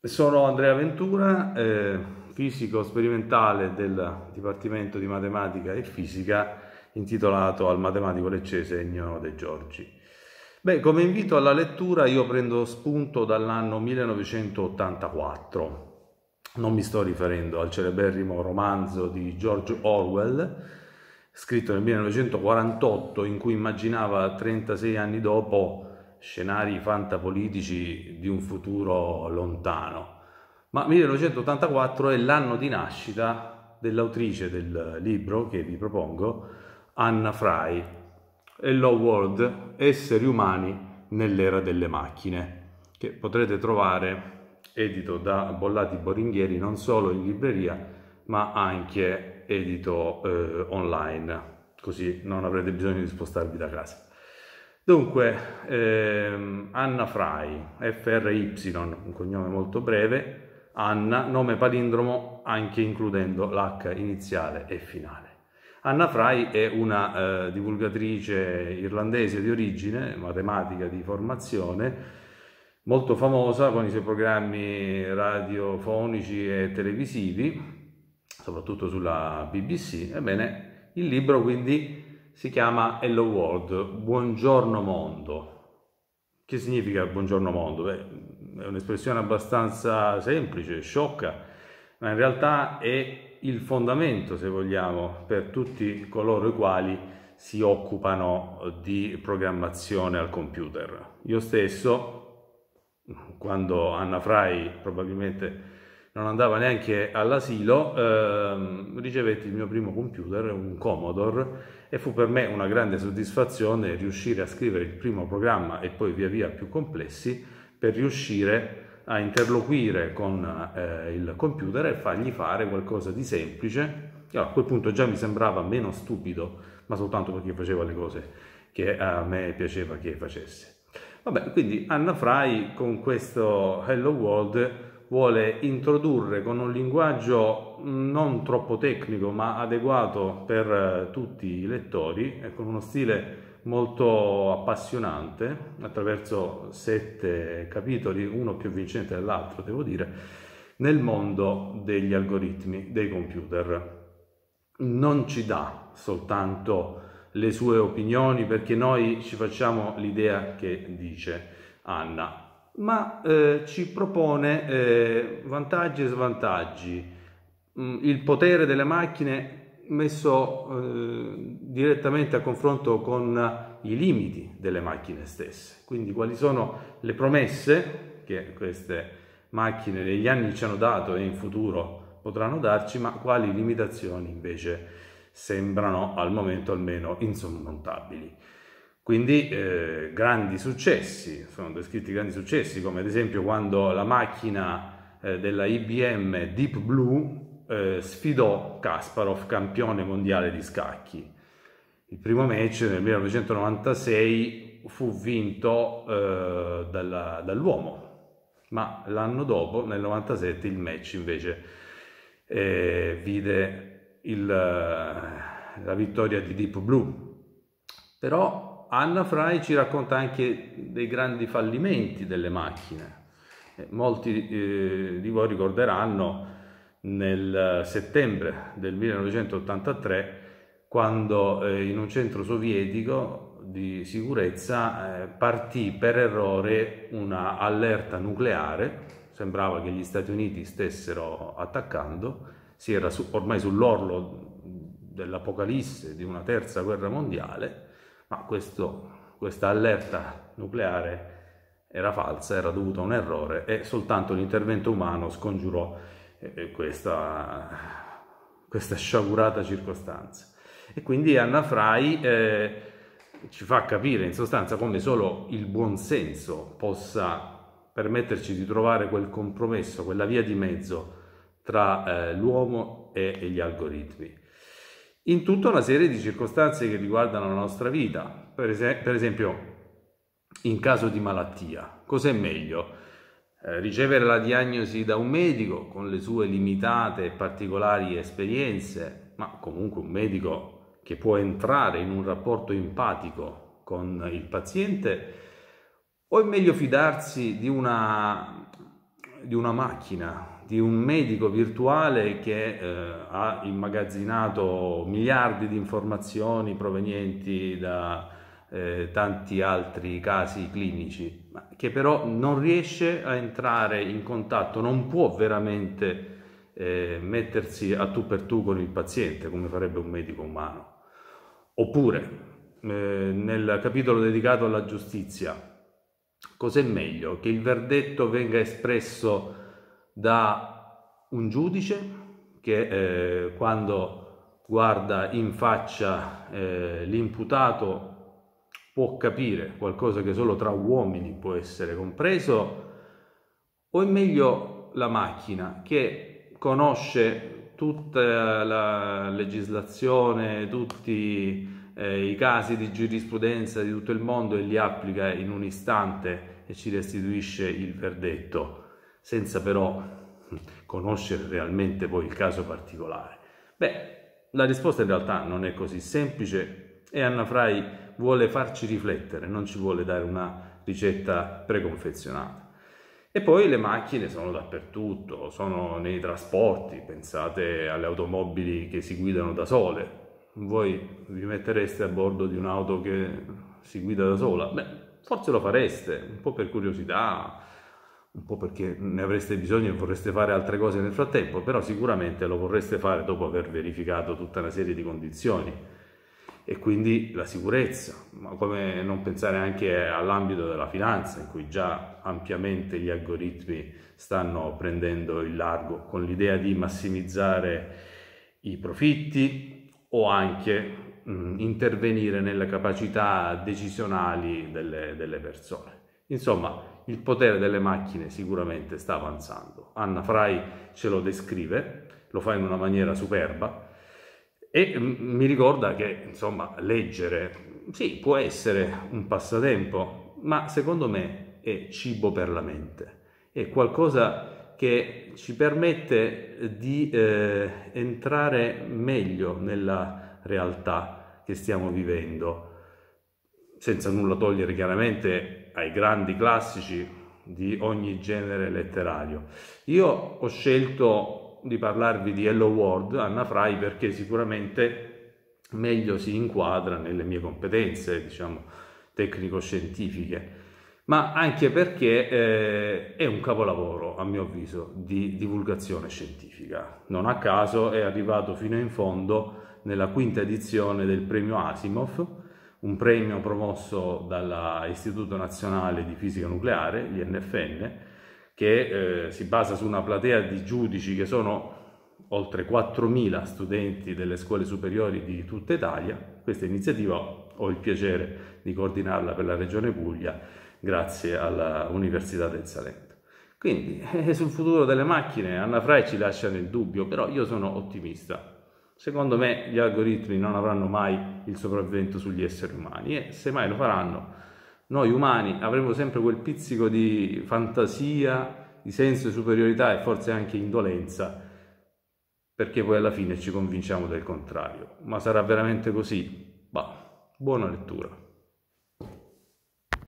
Sono Andrea Ventura, eh, fisico sperimentale del Dipartimento di Matematica e Fisica intitolato al matematico leccese leccesegno De Giorgi. Beh, come invito alla lettura io prendo spunto dall'anno 1984. Non mi sto riferendo al celeberrimo romanzo di George Orwell, scritto nel 1948, in cui immaginava 36 anni dopo scenari fantapolitici di un futuro lontano. Ma 1984 è l'anno di nascita dell'autrice del libro che vi propongo, Anna Fry, Hello World, Esseri umani nell'era delle macchine, che potrete trovare edito da Bollati Boringhieri non solo in libreria ma anche edito eh, online, così non avrete bisogno di spostarvi da casa. Dunque, ehm, Anna Fry, FRY, un cognome molto breve, Anna, nome palindromo anche includendo l'H iniziale e finale. Anna Fry è una eh, divulgatrice irlandese di origine, matematica di formazione, molto famosa con i suoi programmi radiofonici e televisivi, soprattutto sulla BBC. Ebbene, il libro quindi si chiama Hello World, Buongiorno Mondo. Che significa Buongiorno Mondo? Beh, è un'espressione abbastanza semplice, sciocca, ma in realtà è il fondamento, se vogliamo, per tutti coloro i quali si occupano di programmazione al computer. Io stesso, quando Anna Fry probabilmente non andava neanche all'asilo, ehm, ricevetti il mio primo computer, un Commodore, e fu per me una grande soddisfazione riuscire a scrivere il primo programma e poi via via più complessi per riuscire a interloquire con eh, il computer e fargli fare qualcosa di semplice. Allora, a quel punto già mi sembrava meno stupido, ma soltanto perché faceva le cose che a me piaceva che facesse. Vabbè, quindi Anna Fry con questo Hello World vuole introdurre con un linguaggio non troppo tecnico ma adeguato per eh, tutti i lettori e con uno stile molto appassionante attraverso sette capitoli, uno più vincente dell'altro devo dire, nel mondo degli algoritmi, dei computer. Non ci dà soltanto le sue opinioni perché noi ci facciamo l'idea che dice Anna, ma eh, ci propone eh, vantaggi e svantaggi. Mm, il potere delle macchine messo eh, direttamente a confronto con i limiti delle macchine stesse. Quindi quali sono le promesse che queste macchine negli anni ci hanno dato e in futuro potranno darci, ma quali limitazioni invece sembrano al momento almeno insormontabili. Quindi eh, grandi successi, sono descritti grandi successi come ad esempio quando la macchina eh, della IBM Deep Blue eh, sfidò Kasparov, campione mondiale di scacchi. Il primo match nel 1996 fu vinto eh, dalla, dall'uomo, ma l'anno dopo, nel 1997, il match invece eh, vide il, eh, la vittoria di Deep Blue. Però Anna Fry ci racconta anche dei grandi fallimenti delle macchine. Eh, molti eh, di voi ricorderanno nel settembre del 1983 quando eh, in un centro sovietico di sicurezza eh, partì per errore una allerta nucleare, sembrava che gli Stati Uniti stessero attaccando, si era su, ormai sull'orlo dell'apocalisse di una terza guerra mondiale ma questo, questa allerta nucleare era falsa, era dovuta a un errore e soltanto l'intervento umano scongiurò eh, eh, questa, questa sciagurata circostanza. E quindi Anna Frai eh, ci fa capire in sostanza come solo il buonsenso possa permetterci di trovare quel compromesso, quella via di mezzo tra eh, l'uomo e, e gli algoritmi in tutta una serie di circostanze che riguardano la nostra vita, per, es- per esempio in caso di malattia. Cos'è meglio? Eh, ricevere la diagnosi da un medico con le sue limitate e particolari esperienze, ma comunque un medico che può entrare in un rapporto empatico con il paziente, o è meglio fidarsi di una, di una macchina di un medico virtuale che eh, ha immagazzinato miliardi di informazioni provenienti da eh, tanti altri casi clinici, che però non riesce a entrare in contatto, non può veramente eh, mettersi a tu per tu con il paziente come farebbe un medico umano. Oppure eh, nel capitolo dedicato alla giustizia, cos'è meglio? Che il verdetto venga espresso da un giudice che eh, quando guarda in faccia eh, l'imputato può capire qualcosa che solo tra uomini può essere compreso, o è meglio la macchina che conosce tutta la legislazione, tutti eh, i casi di giurisprudenza di tutto il mondo e li applica in un istante e ci restituisce il verdetto senza però conoscere realmente poi il caso particolare? Beh, la risposta in realtà non è così semplice e Anna Frai vuole farci riflettere, non ci vuole dare una ricetta preconfezionata. E poi le macchine sono dappertutto, sono nei trasporti, pensate alle automobili che si guidano da sole. Voi vi mettereste a bordo di un'auto che si guida da sola? Beh, forse lo fareste, un po' per curiosità, un po' perché ne avreste bisogno e vorreste fare altre cose nel frattempo, però sicuramente lo vorreste fare dopo aver verificato tutta una serie di condizioni e quindi la sicurezza, ma come non pensare anche all'ambito della finanza in cui già ampiamente gli algoritmi stanno prendendo il largo con l'idea di massimizzare i profitti o anche mh, mm, intervenire nelle capacità decisionali delle, delle persone. Insomma, il potere delle macchine sicuramente sta avanzando. Anna Frai ce lo descrive, lo fa in una maniera superba e mm, mi ricorda che insomma leggere sì può essere un passatempo, ma secondo me è cibo per la mente, è qualcosa che ci permette di eh, entrare meglio nella realtà che stiamo vivendo senza nulla togliere chiaramente ai grandi classici di ogni genere letterario. Io ho scelto di parlarvi di Hello World, Anna Fry, perché sicuramente meglio si inquadra nelle mie competenze, diciamo, tecnico-scientifiche, ma anche perché eh, è un capolavoro, a mio avviso, di divulgazione scientifica. Non a caso è arrivato fino in fondo nella quinta edizione del premio Asimov, un premio promosso dall'Istituto Nazionale di Fisica Nucleare, l'INFN, che eh, si basa su una platea di giudici che sono oltre 4.000 studenti delle scuole superiori di tutta Italia. Questa iniziativa ho il piacere di coordinarla per la Regione Puglia grazie all'Università del Salento. Quindi eh, sul futuro delle macchine Anna Frai ci lascia nel dubbio, però io sono ottimista. Secondo me gli algoritmi non avranno mai il sopravvento sugli esseri umani e se mai lo faranno, noi umani avremo sempre quel pizzico di fantasia, di senso di superiorità e forse anche indolenza, perché poi alla fine ci convinciamo del contrario. Ma sarà veramente così? Bah, buona lettura.